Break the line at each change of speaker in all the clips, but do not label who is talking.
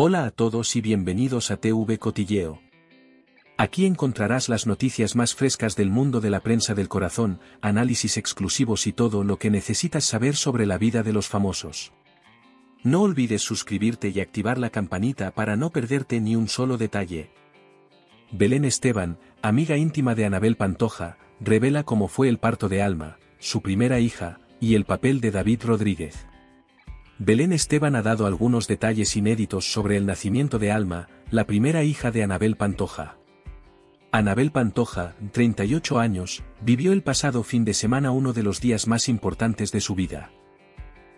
Hola a todos y bienvenidos a TV Cotilleo. Aquí encontrarás las noticias más frescas del mundo de la prensa del corazón, análisis exclusivos y todo lo que necesitas saber sobre la vida de los famosos. No olvides suscribirte y activar la campanita para no perderte ni un solo detalle. Belén Esteban, amiga íntima de Anabel Pantoja, revela cómo fue el parto de Alma, su primera hija, y el papel de David Rodríguez. Belén Esteban ha dado algunos detalles inéditos sobre el nacimiento de Alma, la primera hija de Anabel Pantoja. Anabel Pantoja, 38 años, vivió el pasado fin de semana uno de los días más importantes de su vida.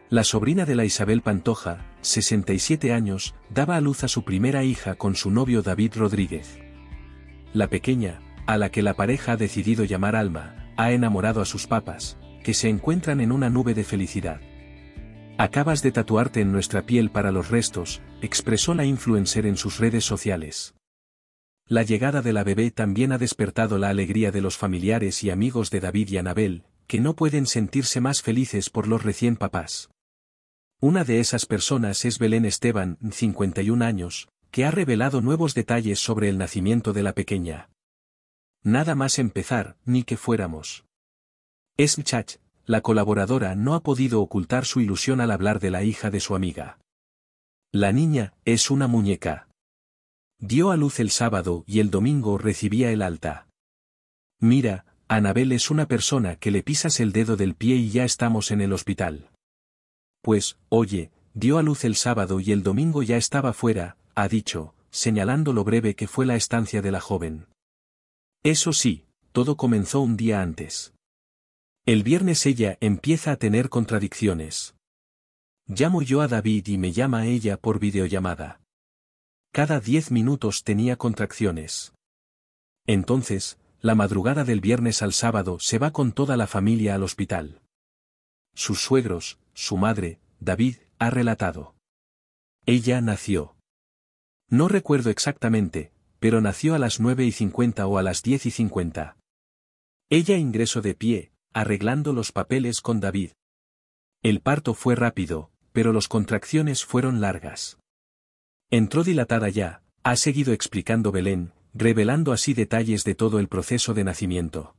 La sobrina de la Isabel Pantoja, 67 años, daba a luz a su primera hija con su novio David Rodríguez. La pequeña, a la que la pareja ha decidido llamar Alma, ha enamorado a sus papas, que se encuentran en una nube de felicidad. Acabas de tatuarte en nuestra piel para los restos, expresó la influencer en sus redes sociales. La llegada de la bebé también ha despertado la alegría de los familiares y amigos de David y Anabel, que no pueden sentirse más felices por los recién papás. Una de esas personas es Belén Esteban, 51 años, que ha revelado nuevos detalles sobre el nacimiento de la pequeña. Nada más empezar, ni que fuéramos. Es Chach, la colaboradora no ha podido ocultar su ilusión al hablar de la hija de su amiga. La niña es una muñeca. Dio a luz el sábado y el domingo recibía el alta. Mira, Anabel es una persona que le pisas el dedo del pie y ya estamos en el hospital. Pues, oye, dio a luz el sábado y el domingo ya estaba fuera, ha dicho, señalando lo breve que fue la estancia de la joven. Eso sí, todo comenzó un día antes. El viernes ella empieza a tener contradicciones. Llamo yo a David y me llama ella por videollamada. Cada diez minutos tenía contracciones. Entonces, la madrugada del viernes al sábado se va con toda la familia al hospital. Sus suegros, su madre, David, ha relatado. Ella nació. No recuerdo exactamente, pero nació a las nueve y cincuenta o a las diez y cincuenta. Ella ingresó de pie, arreglando los papeles con David. El parto fue rápido, pero las contracciones fueron largas. Entró dilatada ya, ha seguido explicando Belén, revelando así detalles de todo el proceso de nacimiento.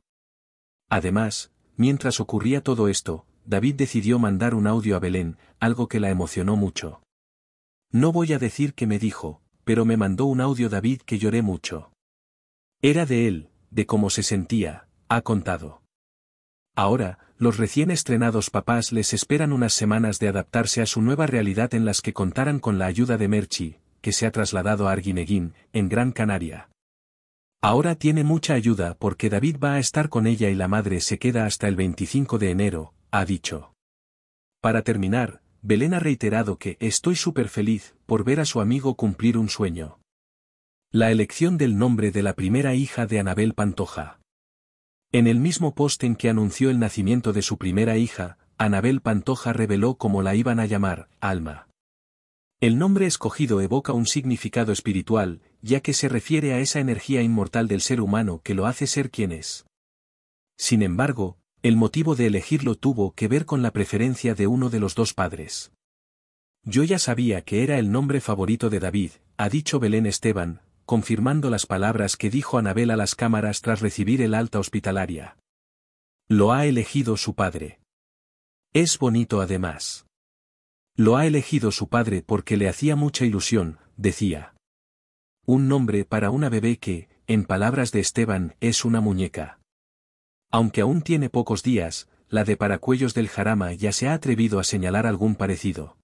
Además, mientras ocurría todo esto, David decidió mandar un audio a Belén, algo que la emocionó mucho. No voy a decir qué me dijo, pero me mandó un audio David que lloré mucho. Era de él, de cómo se sentía, ha contado. Ahora, los recién estrenados papás les esperan unas semanas de adaptarse a su nueva realidad en las que contarán con la ayuda de Merchi, que se ha trasladado a Arguineguín, en Gran Canaria. Ahora tiene mucha ayuda porque David va a estar con ella y la madre se queda hasta el 25 de enero, ha dicho. Para terminar, Belén ha reiterado que estoy súper feliz por ver a su amigo cumplir un sueño. La elección del nombre de la primera hija de Anabel Pantoja. En el mismo post en que anunció el nacimiento de su primera hija, Anabel Pantoja reveló cómo la iban a llamar, Alma. El nombre escogido evoca un significado espiritual, ya que se refiere a esa energía inmortal del ser humano que lo hace ser quien es. Sin embargo, el motivo de elegirlo tuvo que ver con la preferencia de uno de los dos padres. Yo ya sabía que era el nombre favorito de David, ha dicho Belén Esteban, confirmando las palabras que dijo Anabel a las cámaras tras recibir el alta hospitalaria. Lo ha elegido su padre. Es bonito además. Lo ha elegido su padre porque le hacía mucha ilusión, decía. Un nombre para una bebé que, en palabras de Esteban, es una muñeca. Aunque aún tiene pocos días, la de Paracuellos del Jarama ya se ha atrevido a señalar algún parecido.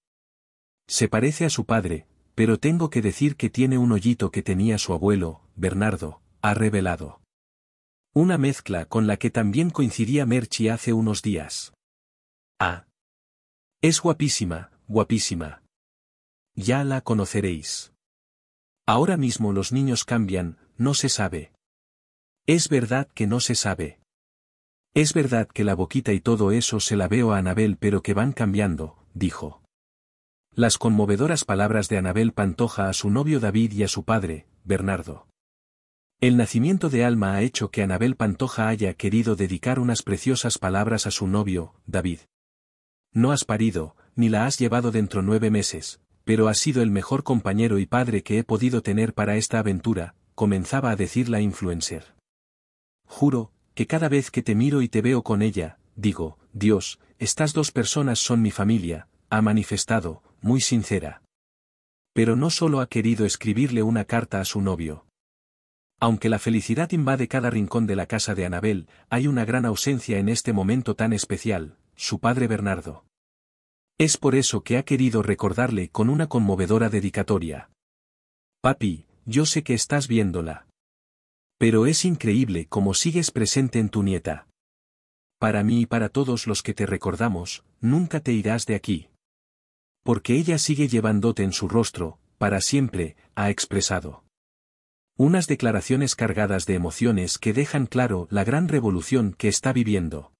Se parece a su padre, pero tengo que decir que tiene un hoyito que tenía su abuelo, Bernardo, ha revelado. Una mezcla con la que también coincidía Merchi hace unos días. Ah. Es guapísima, guapísima. Ya la conoceréis. Ahora mismo los niños cambian, no se sabe. Es verdad que no se sabe. Es verdad que la boquita y todo eso se la veo a Anabel pero que van cambiando, dijo las conmovedoras palabras de Anabel Pantoja a su novio David y a su padre, Bernardo. El nacimiento de Alma ha hecho que Anabel Pantoja haya querido dedicar unas preciosas palabras a su novio, David. No has parido, ni la has llevado dentro nueve meses, pero has sido el mejor compañero y padre que he podido tener para esta aventura, comenzaba a decir la influencer. Juro, que cada vez que te miro y te veo con ella, digo, Dios, estas dos personas son mi familia, ha manifestado, muy sincera. Pero no solo ha querido escribirle una carta a su novio. Aunque la felicidad invade cada rincón de la casa de Anabel, hay una gran ausencia en este momento tan especial, su padre Bernardo. Es por eso que ha querido recordarle con una conmovedora dedicatoria. Papi, yo sé que estás viéndola. Pero es increíble cómo sigues presente en tu nieta. Para mí y para todos los que te recordamos, nunca te irás de aquí porque ella sigue llevándote en su rostro, para siempre, ha expresado. Unas declaraciones cargadas de emociones que dejan claro la gran revolución que está viviendo.